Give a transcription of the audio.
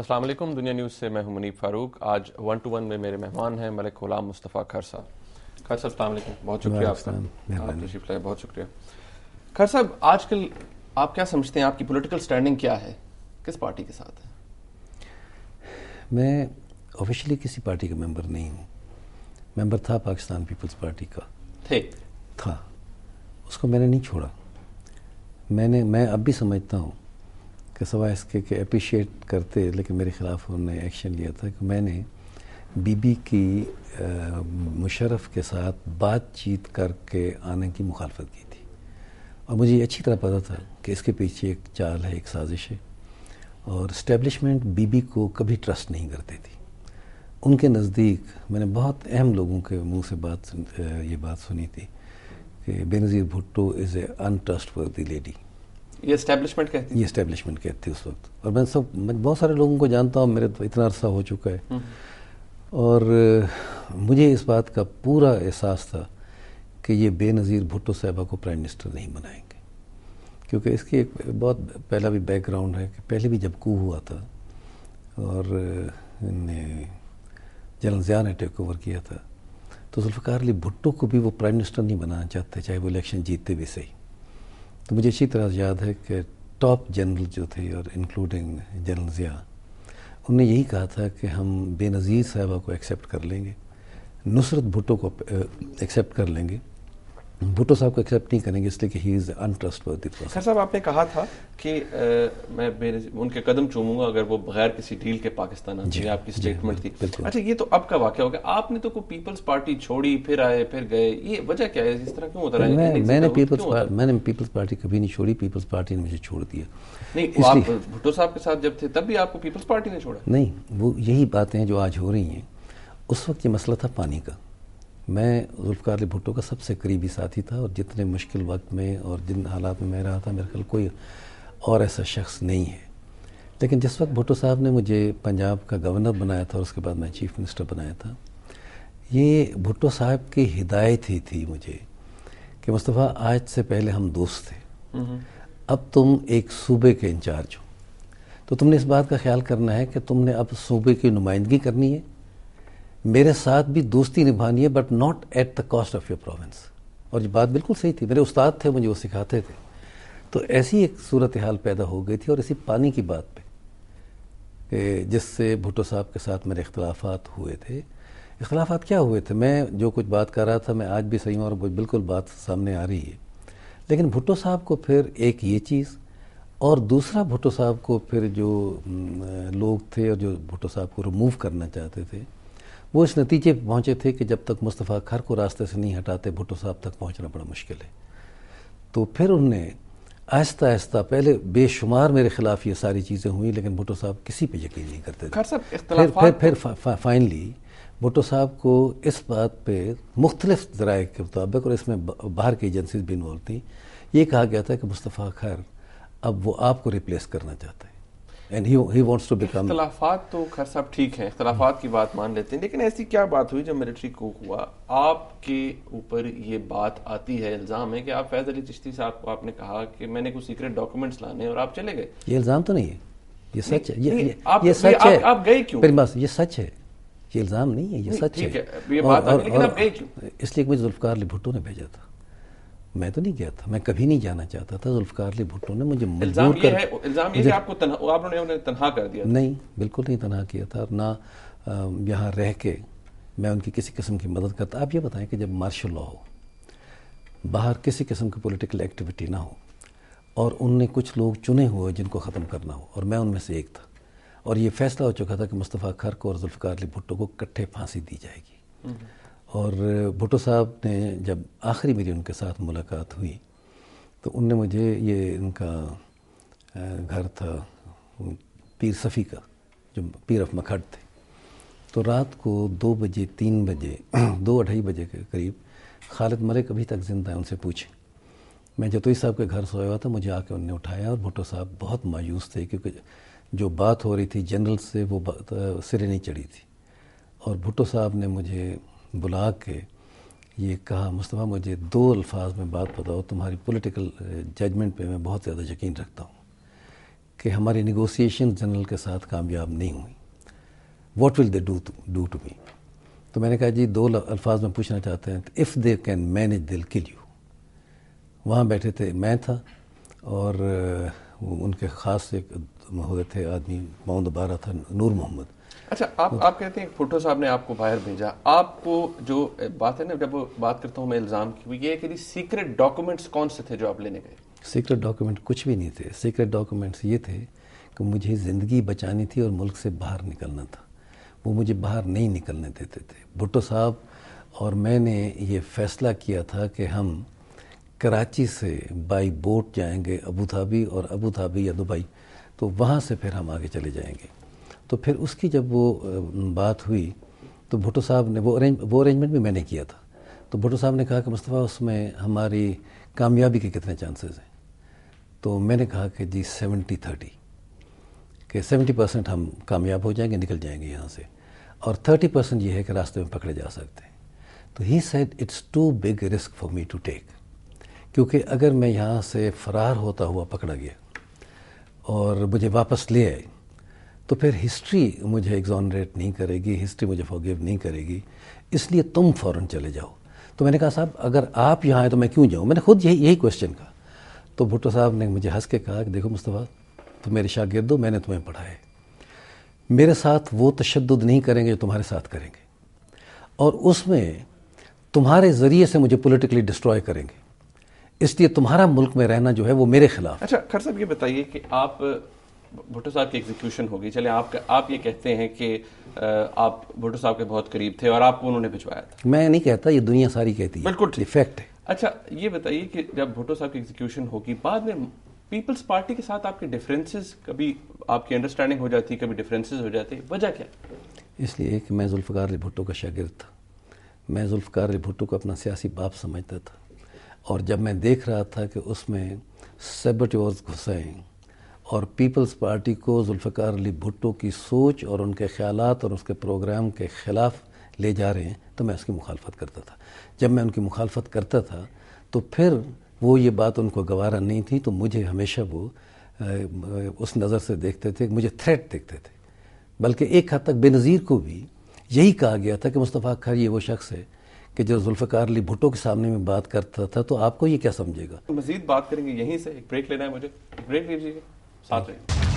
अस्सलाम वालेकुम दुनिया न्यूज़ से मैं हूं मुनीब फारूक आज वन टू वन में मेरे मेहमान हैं मलिक गुलाम मुस्तफ़ा खर साहब खर साहब अस्सलाम वालेकुम बहुत शुक्रिया आपका बहुत शुक्रिया खर साहब आजकल आप क्या समझते हैं आपकी पोलिटिकल स्टैंडिंग क्या है किस पार्टी के साथ है मैं ऑफिशली किसी पार्टी का मेंबर नहीं हूँ मेंबर था पाकिस्तान पीपल्स पार्टी का थे था उसको मैंने नहीं छोड़ा मैंने मैं अब भी समझता हूँ के सवा इसके कि अप्रिशिएट करते लेकिन मेरे ख़िलाफ़ उन्होंने एक्शन लिया था कि मैंने बीबी की मुशरफ के साथ बातचीत करके आने की मुखालफत की थी और मुझे अच्छी तरह पता था कि इसके पीछे एक चाल है एक साजिश है और इस्टेब्लिशमेंट बीबी को कभी ट्रस्ट नहीं करती थी उनके नज़दीक मैंने बहुत अहम लोगों के मुंह से बात ये बात सुनी थी कि Benazir Bhutto is a untrustworthy lady ये स्टैब्लिशमेंट कहती ये स्टैब्लिशमेंट कहती उस वक्त और मैं सब मैं बहुत सारे लोगों को जानता हूँ मेरे तो इतना अरसा हो चुका है हम्म। और मुझे इस बात का पूरा एहसास था कि ये बेनज़ीर भुट्टो साहबा को प्राइम मिनिस्टर नहीं बनाएंगे क्योंकि इसकी एक बहुत पहला भी बैकग्राउंड है कि पहले भी जब कू हुआ था और जनरल ज़िया ने टेक ओवर किया था तो जुल्फ़ार अली भुट्टो को भी वो प्राइम मिनिस्टर नहीं बनाना चाहते चाहे वो इलेक्शन जीतते भी सही तो मुझे अच्छी तरह याद है कि टॉप जनरल जो थे और इंक्लूडिंग जनरल ज़िया उनने यही कहा था कि हम बेनज़ीर साहबा को एक्सेप्ट कर लेंगे नुसरत भुट्टो को एक्सेप्ट कर लेंगे भुट्टो साहब को एक्सेप्ट नहीं करेंगे इसलिए कि ही इज़ अनट्रस्ट खैर साहब आपने कहा था कि आ, मैं उनके कदम चूमूंगा अगर वो बगैर किसी डील के पाकिस्तान आते आपकी स्टेटमेंट थी अच्छा ये तो अब का वाक्य हो गया आपने तो कोई पीपल्स पार्टी छोड़ी फिर आए फिर गए ये वजह क्या है इस तरह क्यों होता रहा मैं, मैंने पीपल्स मैंने पीपल्स पार्टी कभी नहीं छोड़ी पीपल्स पार्टी ने मुझे छोड़ दिया नहीं आप भुट्टो साहब के साथ जब थे तब भी आपको पीपल्स पार्टी ने छोड़ा नहीं वो यही बातें जो आज हो रही हैं उस वक्त ये मसला था पानी का मैं जुल्फ़ार भुट्टो का सबसे करीबी साथी था और जितने मुश्किल वक्त में और जिन हालात में मैं रहा था मेरे ख्याल कोई और ऐसा शख्स नहीं है लेकिन जिस वक्त भुट्टो साहब ने मुझे पंजाब का गवर्नर बनाया था और उसके बाद मैं चीफ मिनिस्टर बनाया था ये भुट्टो साहब की हिदायत ही थी मुझे कि मुस्तफ़ा आज से पहले हम दोस्त थे अब तुम एक सूबे के इंचार्ज हो तो तुमने इस बात का ख्याल करना है कि तुमने अब सूबे की नुमाइंदगी करनी है मेरे साथ भी दोस्ती निभानी है but not at the cost of your province और ये बात बिल्कुल सही थी मेरे उस्ताद थे मुझे वो सिखाते थे तो ऐसी एक सूरत हाल पैदा हो गई थी और इसी पानी की बात पे जिससे भुट्टो साहब के साथ मेरे इख्तलाफात हुए थे इख्तलाफात क्या हुए थे मैं जो कुछ बात कर रहा था मैं आज भी सही हूँ और बिल्कुल बात सामने आ रही है लेकिन भुट्टो साहब को फिर एक ये चीज़ और दूसरा भुट्टो साहब को फिर जो लोग थे और जो भुट्टो साहब को रिमूव करना चाहते थे वो इस नतीजे पर पहुँचे थे कि जब तक मुस्तफ़ा खर को रास्ते से नहीं हटाते भुट्टो साहब तक पहुँचना बड़ा मुश्किल है तो फिर उनने आहिस्ता आहिस्ता पहले बेशुमार मेरे खिलाफ ये सारी चीज़ें हुई लेकिन भुट्टो साहब किसी पे यकीन नहीं करते थे फिर फिर फिर तो- फाइनली भुट्टो साहब को इस बात पे मुख्तलिफ जराए के मुताबिक और इसमें बाहर की एजेंसीज भी इन्वॉल्व थी ये कहा गया था कि मुस्तफ़ा खैर अब वो आपको रिप्लेस करना चाहते हैं and he he wants to become इख्तलाफात तो खैर सब ठीक है इख्तलाफात की बात मान लेते हैं लेकिन ऐसी क्या बात हुई जब मिलिट्री को हुआ आपके ऊपर ये बात आती है इल्ज़ाम है कि आप फैज़ अली चिश्ती साहब को आपने कहा कि मैंने कुछ सीक्रेट डॉक्यूमेंट्स लाने और आप चले गए ये इल्ज़ाम तो नहीं है ये सच है ये ये, आप, ये सच है आप गए क्यों ये सच है ये इल्ज़ाम नहीं है ये सच है इसलिए मुझे अली भुट्टो ने भेजा था मैं तो नहीं गया था मैं कभी नहीं जाना चाहता था जुल्फकार अली भुट्टो ने मुझे मजबूर कर इल्जाम ये आपको तन्हा, आपने उन्हें तन्हा कर दिया नहीं बिल्कुल नहीं तन्हा किया था और ना यहाँ रह के मैं उनकी किसी किस्म की मदद करता आप ये बताएं कि जब मार्शल लॉ हो बाहर किसी किस्म की पोलिटिकल एक्टिविटी ना हो और उनने कुछ लोग चुने हुए जिनको ख़त्म करना हो और मैं उनमें से एक था और ये फैसला हो चुका था कि मुस्तफ़ा खर को और जुल्फ़ार अली भुट्टो को इकट्ठे फांसी दी जाएगी हम्म। और भुटो साहब ने जब आखिरी मेरी उनके साथ मुलाकात हुई तो उनने मुझे ये इनका घर था पीर सफ़ी का जो पीर अफ मखड़ थे तो रात को दो बजे तीन बजे दो अढ़ाई बजे के करीब खालिद मलिक अभी तक ज़िंदा है उनसे पूछे मैं जतोई साहब के घर सोया हुआ था मुझे आके उनने उठाया और भुटो साहब बहुत मायूस थे क्योंकि जो बात हो रही थी जनरल से वो सिरे नहीं चढ़ी थी और भुटो साहब ने मुझे बुला के ये कहा मुस्तफ़ा मुझे दो अल्फाज में बात बताओ तुम्हारी पॉलिटिकल जजमेंट पे मैं बहुत ज़्यादा यकीन रखता हूँ कि हमारी निगोसिएशन जनरल के साथ कामयाब नहीं हुई what will they do do to me तो मैंने कहा जी दो अल्फाज में पूछना चाहते हैं इफ़ दे कैन मैनेज दिल किल यू वहाँ बैठे थे मैं था और उनके ख़ास एक महोदय थे आदमी माउन दोबारा था नूर मोहम्मद अच्छा आप आप कहते हैं भुट्टो साहब ने आपको बाहर भेजा आपको जो बात है ना जब बात करता हूँ मैं इल्ज़ाम की ये है कि सीक्रेट डॉक्यूमेंट्स कौन से थे जो आप लेने गए सीक्रेट डॉक्यूमेंट कुछ भी नहीं थे सीक्रेट डॉक्यूमेंट्स ये थे कि मुझे ज़िंदगी बचानी थी और मुल्क से बाहर निकलना था वो मुझे बाहर नहीं निकलने देते थे भुट्टो साहब और मैंने ये फैसला किया था कि हम कराची से बाई बोट जाएंगे अबू धाबी और अबू धाबी या दुबई तो वहाँ से फिर हम आगे चले जाएंगे तो फिर उसकी जब वो बात हुई तो भुटो साहब ने वो अरेंज वो अरेंजमेंट भी मैंने किया था तो भुटो साहब ने कहा कि मुस्तफ़ा उसमें हमारी कामयाबी के कितने चांसेस हैं तो मैंने कहा कि जी सेवेंटी थर्टी कि सेवेंटी परसेंट हम कामयाब हो जाएंगे निकल जाएंगे यहाँ से और थर्टी परसेंट ये है कि रास्ते में पकड़े जा सकते हैं तो he said it's too big risk for me to take क्योंकि अगर मैं यहाँ से फरार होता हुआ पकड़ा गया और मुझे वापस ले आए तो फिर हिस्ट्री मुझे एग्जॉनरेट नहीं करेगी हिस्ट्री मुझे फॉरगिव नहीं करेगी इसलिए तुम फ़ौरन चले जाओ तो मैंने कहा साहब अगर आप यहाँ आए तो मैं क्यों जाऊँ मैंने खुद यही यही क्वेश्चन कहा तो भुट्टो साहब ने मुझे हंस के कहा कि देखो मुस्तफ़ा तुम मेरे शागिर्द हो मैंने तुम्हें पढ़ाए मेरे साथ वो तशद नहीं करेंगे जो तुम्हारे साथ करेंगे और उसमें तुम्हारे ज़रिए से मुझे पोलिटिकली डिस्ट्रॉय करेंगे इसलिए तुम्हारा मुल्क में रहना जो है वो मेरे खिलाफ अच्छा खर साहब ये बताइए कि आप भुट्टो साहब की एग्जीक्यूशन होगी चले आप आप ये कहते हैं कि आप भुट्टो साहब के बहुत करीब थे और आपको उन्होंने भिजवाया था मैं नहीं कहता ये दुनिया सारी कहती है बिल्कुल फैक्ट है अच्छा ये बताइए कि जब भुट्टो साहब की एग्जीक्यूशन होगी बाद में पीपल्स पार्टी के साथ आपके डिफरेंसेस कभी आपकी अंडरस्टैंडिंग हो जाती कभी डिफरेंसेस हो जाते वजह क्या इसलिए कि मैं अली भुट्टो का शागिर्द था मैं अली भुट्टो को अपना सियासी बाप समझता था और जब मैं देख रहा था कि उसमें सेबटोर्स हुसैन और पीपल्स पार्टी को जुल्फ़ार अली भुट्टो की सोच और उनके ख्याल और उसके प्रोग्राम के ख़िलाफ़ ले जा रहे हैं तो मैं उसकी मुखालफत करता था जब मैं उनकी मुखालफत करता था तो फिर वो ये बात उनको गवारा नहीं थी तो मुझे हमेशा वो उस नज़र से देखते थे मुझे थ्रेट देखते थे बल्कि एक हद तक बेनज़ीर को भी यही कहा गया था कि मुस्तफ़ा खर ये वो शख्स है कि जो जुल्फ़ार अली भुट्टो के सामने में बात करता था तो आपको ये क्या समझेगा मजीद बात करेंगे यहीं से एक ब्रेक लेना है मुझे ब्रेक लीजिए साथ रहेंगे